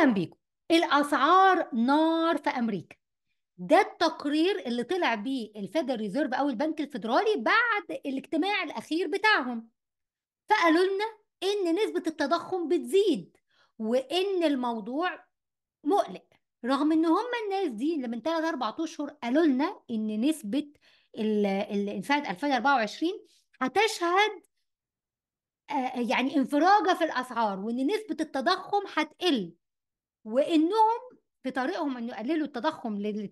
اهلا بيكم الاسعار نار في امريكا ده التقرير اللي طلع بيه الفيدرال ريزيرف او البنك الفيدرالي بعد الاجتماع الاخير بتاعهم فقالوا لنا ان نسبه التضخم بتزيد وان الموضوع مقلق رغم ان هم الناس دي اللي من 3 4 اشهر قالوا لنا ان نسبه سنه 2024 هتشهد آه، يعني انفراجه في الاسعار وان نسبه التضخم هتقل وانهم في طريقهم انه يقللوا التضخم لل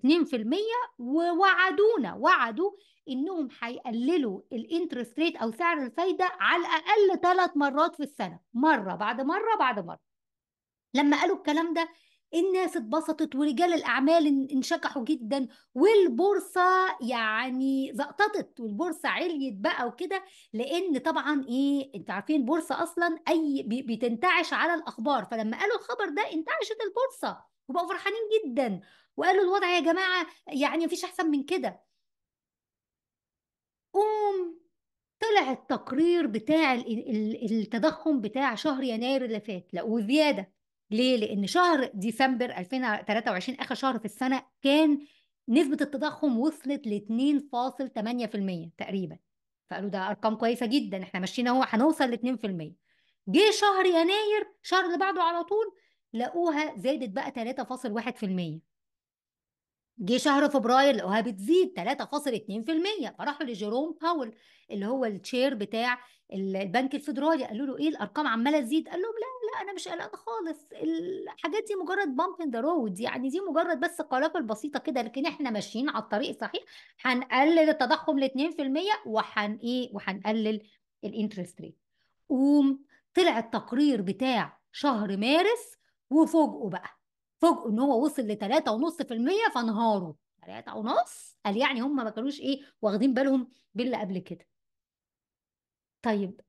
2% ووعدونا وعدوا انهم هيقللوا الانترست ريت او سعر الفايده على الاقل ثلاث مرات في السنه مره بعد مره بعد مره لما قالوا الكلام ده الناس اتبسطت ورجال الأعمال انشكحوا جدا والبورصة يعني زقططت والبورصة عليت بقى وكده لأن طبعا إيه أنت عارفين البورصة أصلا أي بتنتعش على الأخبار فلما قالوا الخبر ده انتعشت البورصة وبقوا فرحانين جدا وقالوا الوضع يا جماعة يعني مفيش أحسن من كده قوم طلع التقرير بتاع التضخم بتاع شهر يناير اللي فات لا وزياده ليه؟ لأن شهر ديسمبر 2023 آخر شهر في السنة كان نسبة التضخم وصلت ل 2.8% تقريبا فقالوا ده أرقام كويسة جدا احنا ماشيين اهو هنوصل ل 2% جه شهر يناير الشهر اللي بعده على طول لقوها زادت بقى 3.1% جه شهر فبراير لقوها بتزيد 3.2% فراحوا لجيروم باول اللي هو التشير بتاع البنك الفدرالي قالوا له ايه الارقام عماله تزيد قال لهم لا لا انا مش قلقانه خالص الحاجات دي مجرد بامب ان ذا رود يعني دي مجرد بس قلاقل بسيطه كده لكن احنا ماشيين على الطريق الصحيح هنقلل التضخم ل 2% وهن ايه وهنقلل الانترست ريت قوم طلع التقرير بتاع شهر مارس وفوجئوا بقى فوجئوا ان هو وصل ل 3.5% فانهاروا 3.5 قال يعني هم ما كانوش ايه واخدين بالهم باللي قبل كده طيب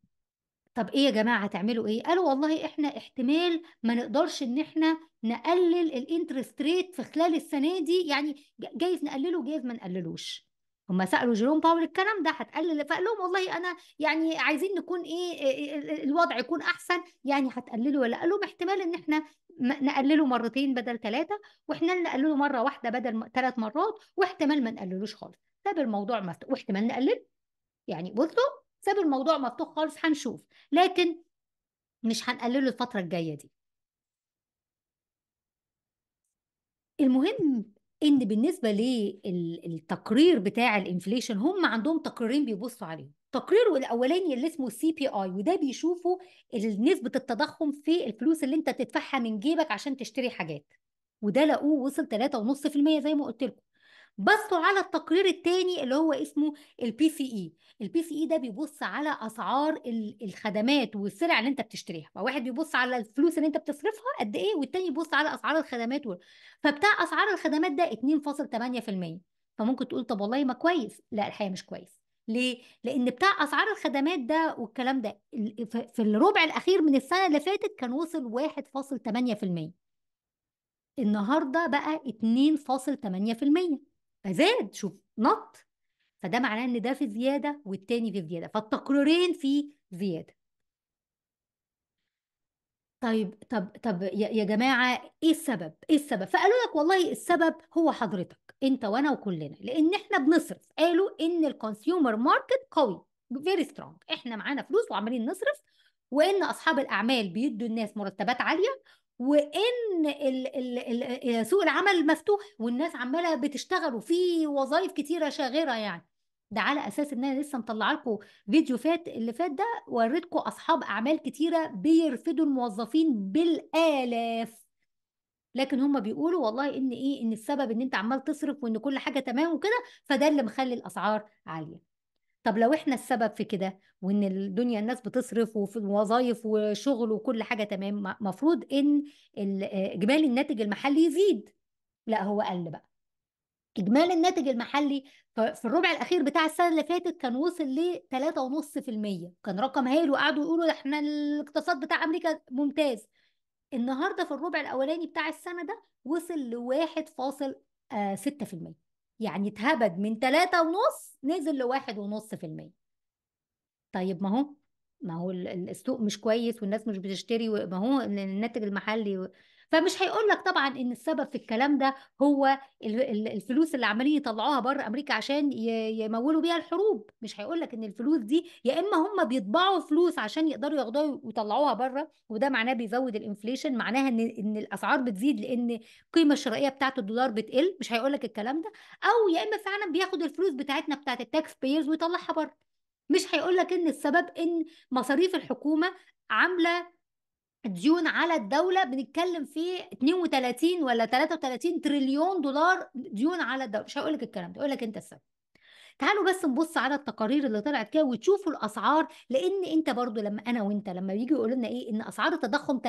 طب ايه يا جماعه هتعملوا ايه قالوا والله احنا احتمال ما نقدرش ان احنا نقلل الانترست ريت في خلال السنه دي يعني جايز نقلله جايز ما نقللوش هم سالوا جيروم باول الكلام ده هتقلل فقال لهم والله انا يعني عايزين نكون ايه, إيه،, إيه، الوضع يكون احسن يعني هتقللوا ولا قال لهم احتمال ان احنا نقلله مرتين بدل ثلاثه واحنا نقلله مره واحده بدل ثلاث مرات واحتمال ما نقللوش خالص ده الموضوع مفتوح واحتمال نقلل يعني بصوا ساب الموضوع مفتوح خالص هنشوف لكن مش هنقلله الفترة الجاية دي المهم ان بالنسبه للتقرير بتاع الانفليشن هم عندهم تقريرين بيبصوا عليهم التقرير الاولاني اللي اسمه سي بي اي وده بيشوفوا نسبه التضخم في الفلوس اللي انت تدفعها من جيبك عشان تشتري حاجات وده لقوه وصل 3.5% زي ما قلت لكم بصوا على التقرير الثاني اللي هو اسمه البي سي اي e. البي سي اي e ده بيبص على اسعار الخدمات والسلع اللي انت بتشتريها فواحد بيبص على الفلوس اللي انت بتصرفها قد ايه والتاني بيبص على اسعار الخدمات و... فبتاع اسعار الخدمات ده 2.8% فممكن تقول طب والله ما كويس لا الحقيقه مش كويس ليه؟ لأن بتاع أسعار الخدمات ده والكلام ده في الربع الأخير من السنة اللي فاتت كان وصل 1.8% النهارده بقى 2.8% فزاد شوف نط فده معناه ان ده في زياده والتاني في زياده فالتقريرين في زياده طيب طب طب يا جماعه ايه السبب ايه السبب فقالوا لك والله السبب هو حضرتك انت وانا وكلنا لان احنا بنصرف قالوا ان الكونسيومر ماركت قوي فيري سترونج احنا معانا فلوس وعمالين نصرف وان اصحاب الاعمال بيدوا الناس مرتبات عاليه وان سوق العمل مفتوح والناس عماله بتشتغل وفي وظائف كتيره شاغره يعني ده على اساس ان انا لسه مطلعه لكم فيديو فات اللي فات ده وريتكم اصحاب اعمال كتيره بيرفدوا الموظفين بالالاف لكن هم بيقولوا والله ان ايه ان السبب ان انت عمال تصرف وان كل حاجه تمام وكده فده اللي مخلي الاسعار عاليه طب لو احنا السبب في كده وان الدنيا الناس بتصرف وفي الوظائف وشغل وكل حاجه تمام مفروض ان آه، اجمالي الناتج المحلي يزيد لا هو قل بقى اجمالي الناتج المحلي في الربع الاخير بتاع السنه اللي فاتت كان وصل ل 3.5% كان رقم هايل وقعدوا يقولوا احنا الاقتصاد بتاع امريكا ممتاز النهارده في الربع الاولاني بتاع السنه ده وصل ل 1.6% آه، يعني اتهبد من ونص نزل لواحد ونص في المية طيب ما هو ما هو السوق مش كويس والناس مش بتشتري ما هو الناتج المحلي فمش هيقول لك طبعا ان السبب في الكلام ده هو الفلوس اللي عمالين يطلعوها بره امريكا عشان يمولوا بيها الحروب مش هيقول لك ان الفلوس دي يا اما هم بيطبعوا فلوس عشان يقدروا ياخدوها ويطلعوها بره وده معناه بيزود الانفليشن معناها ان ان الاسعار بتزيد لان القيمه الشرائيه بتاعه الدولار بتقل مش هيقول لك الكلام ده او يا اما فعلا بياخد الفلوس بتاعتنا بتاعه التاكس بايرز ويطلعها بره مش هيقول لك ان السبب ان مصاريف الحكومه عامله ديون على الدوله بنتكلم في 32 ولا 33 تريليون دولار ديون على الدوله مش هيقول لك الكلام ده يقول لك انت السبب تعالوا بس نبص على التقارير اللي طلعت كده وتشوفوا الاسعار لان انت برضو لما انا وانت لما بيجي يقولوا لنا ايه ان اسعار التضخم 3%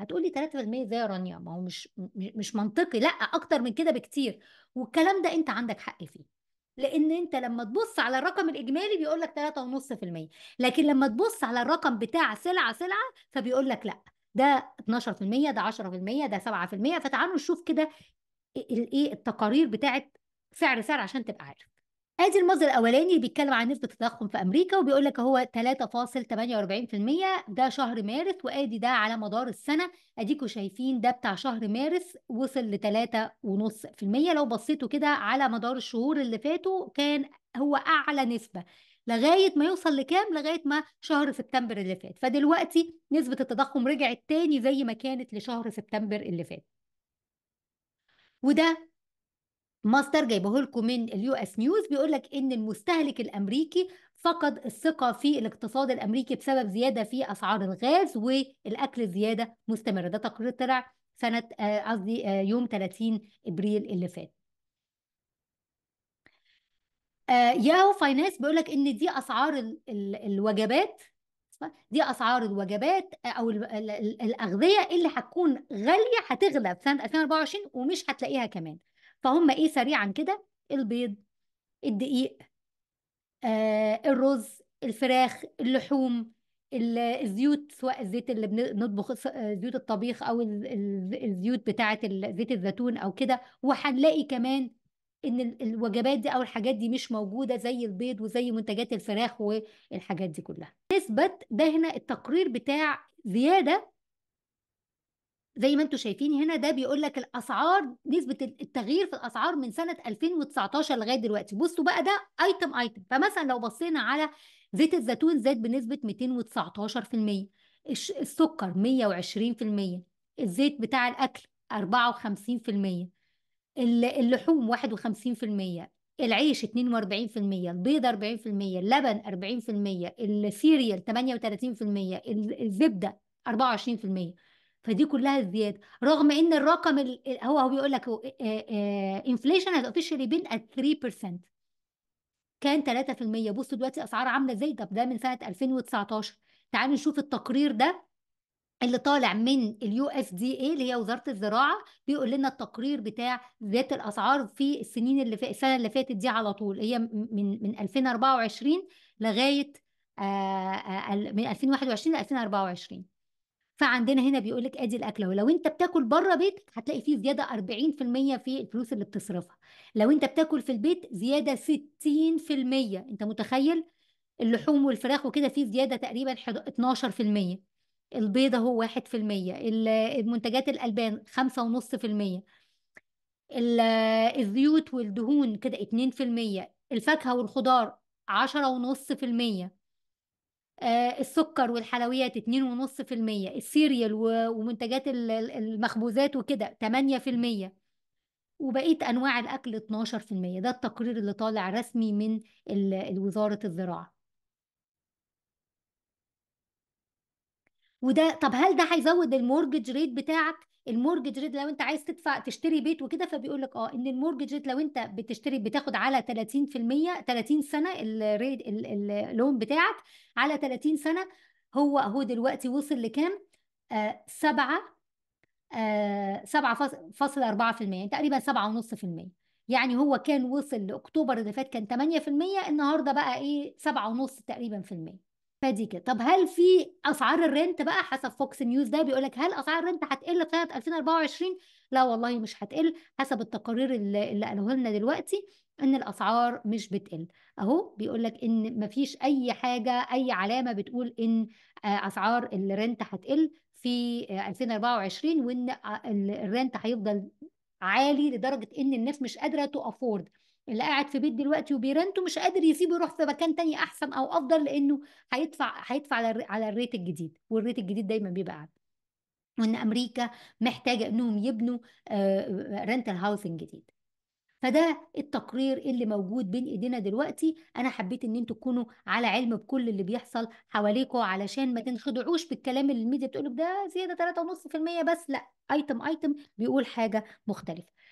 هتقولي 3% ازاي يا رانيا ما هو مش مش منطقي لا اكتر من كده بكتير والكلام ده انت عندك حق فيه لان انت لما تبص على الرقم الاجمالي بيقول لك 3.5% لكن لما تبص على الرقم بتاع سلعه سلعه فبيقول لك لا ده 12% ده 10% ده 7% فتعالوا نشوف كده الايه إيه التقارير بتاعت سعر سعر عشان تبقى عارف ادي المصدر الاولاني اللي بيتكلم عن نسبه التضخم في امريكا وبيقول لك هو 3.48% ده شهر مارس وادي ده على مدار السنه اديكوا شايفين ده بتاع شهر مارس وصل ل 3.5% لو بصيتوا كده على مدار الشهور اللي فاتوا كان هو اعلى نسبه لغايه ما يوصل لكام لغايه ما شهر سبتمبر اللي فات فدلوقتي نسبه التضخم رجعت تاني زي ما كانت لشهر سبتمبر اللي فات وده ماستر جايبه لكم من اليو اس نيوز بيقول لك ان المستهلك الامريكي فقد الثقه في الاقتصاد الامريكي بسبب زياده في اسعار الغاز والاكل زياده مستمره ده تقرير طلع سنه آه، قصدي آه، يوم 30 ابريل اللي فات آه، ياهو فاينانس بيقول لك ان دي اسعار الوجبات دي اسعار الوجبات او الاغذيه اللي هتكون غاليه هتغلى في سنه 2024 ومش هتلاقيها كمان فهم ايه سريعا كده البيض الدقيق آه الرز الفراخ اللحوم الزيوت سواء الزيت اللي بنطبخ زيوت الطبيخ او الزيوت بتاعه زيت الزيتون او كده وهنلاقي كمان ان الوجبات دي او الحاجات دي مش موجوده زي البيض وزي منتجات الفراخ والحاجات دي كلها. نسبه ده هنا التقرير بتاع زياده زي ما انتم شايفين هنا ده بيقول لك الاسعار نسبه التغيير في الاسعار من سنه 2019 لغايه دلوقتي بصوا بقى ده ايتم ايتم فمثلا لو بصينا على زيت الزيتون زاد بنسبه 219% السكر 120% الزيت بتاع الاكل 54% اللحوم 51% العيش 42% البيض 40% اللبن 40% السيريال 38% الزبده 24% فدي كلها زياده رغم ان الرقم هو هو بيقول لك انفليشن هاز اوفيشلي بين ات 3% كان 3% بصوا دلوقتي الاسعار عامله ازاي طب ده من سنه 2019 تعالوا نشوف التقرير ده اللي طالع من اليو اس دي اي اللي هي وزاره الزراعه بيقول لنا التقرير بتاع زياده الاسعار في السنين اللي في السنه اللي فاتت دي على طول هي من من 2024 لغايه آآ آآ من 2021 ل 2024 فعندنا هنا بيقول لك ادي الاكله ولو انت بتاكل بره بيتك هتلاقي فيه زياده 40% في الفلوس اللي بتصرفها لو انت بتاكل في البيت زياده 60% انت متخيل اللحوم والفراخ وكده فيه زياده تقريبا 12% البيض اهو 1% المنتجات الالبان 5.5% الزيوت والدهون كده 2% الفاكهه والخضار 10.5% آه، السكر والحلويات 2.5% السيريال ومنتجات المخبوزات وكده 8% وبقيه انواع الاكل 12% ده التقرير اللي طالع رسمي من وزاره الزراعه وده طب هل ده هيزود المورجج ريت بتاعك المورجج ريت لو انت عايز تدفع تشتري بيت وكده فبيقول لك اه ان المورجج ريت لو انت بتشتري بتاخد على 30% 30 سنه الريد اللون بتاعك على 30 سنه هو اهو دلوقتي وصل لكام؟ آه 7 7.4% آه، يعني تقريبا 7.5% يعني هو كان وصل لاكتوبر اللي فات كان 8% النهارده بقى ايه 7.5 تقريبا في المية فدي كده طب هل في اسعار الرنت بقى حسب فوكس نيوز ده بيقول لك هل اسعار الرنت هتقل في سنه 2024 لا والله مش هتقل حسب التقارير اللي, قالوها لنا دلوقتي ان الاسعار مش بتقل اهو بيقول لك ان مفيش اي حاجه اي علامه بتقول ان آه، اسعار الرنت هتقل في 2024 وان آه، الرنت هيفضل عالي لدرجه ان الناس مش قادره تو افورد اللي قاعد في بيت دلوقتي وبيرنته مش قادر يسيبه يروح في مكان تاني احسن او افضل لانه هيدفع هيدفع على على الريت الجديد والريت الجديد دايما بيبقى اعلى وان امريكا محتاجه انهم يبنوا رنتال آه، هاوسنج جديد فده التقرير اللي موجود بين ايدينا دلوقتي انا حبيت ان انتوا تكونوا على علم بكل اللي بيحصل حواليكوا علشان ما تنخدعوش بالكلام اللي الميديا بتقوله ده زياده 3.5% بس لا ايتم ايتم بيقول حاجه مختلفه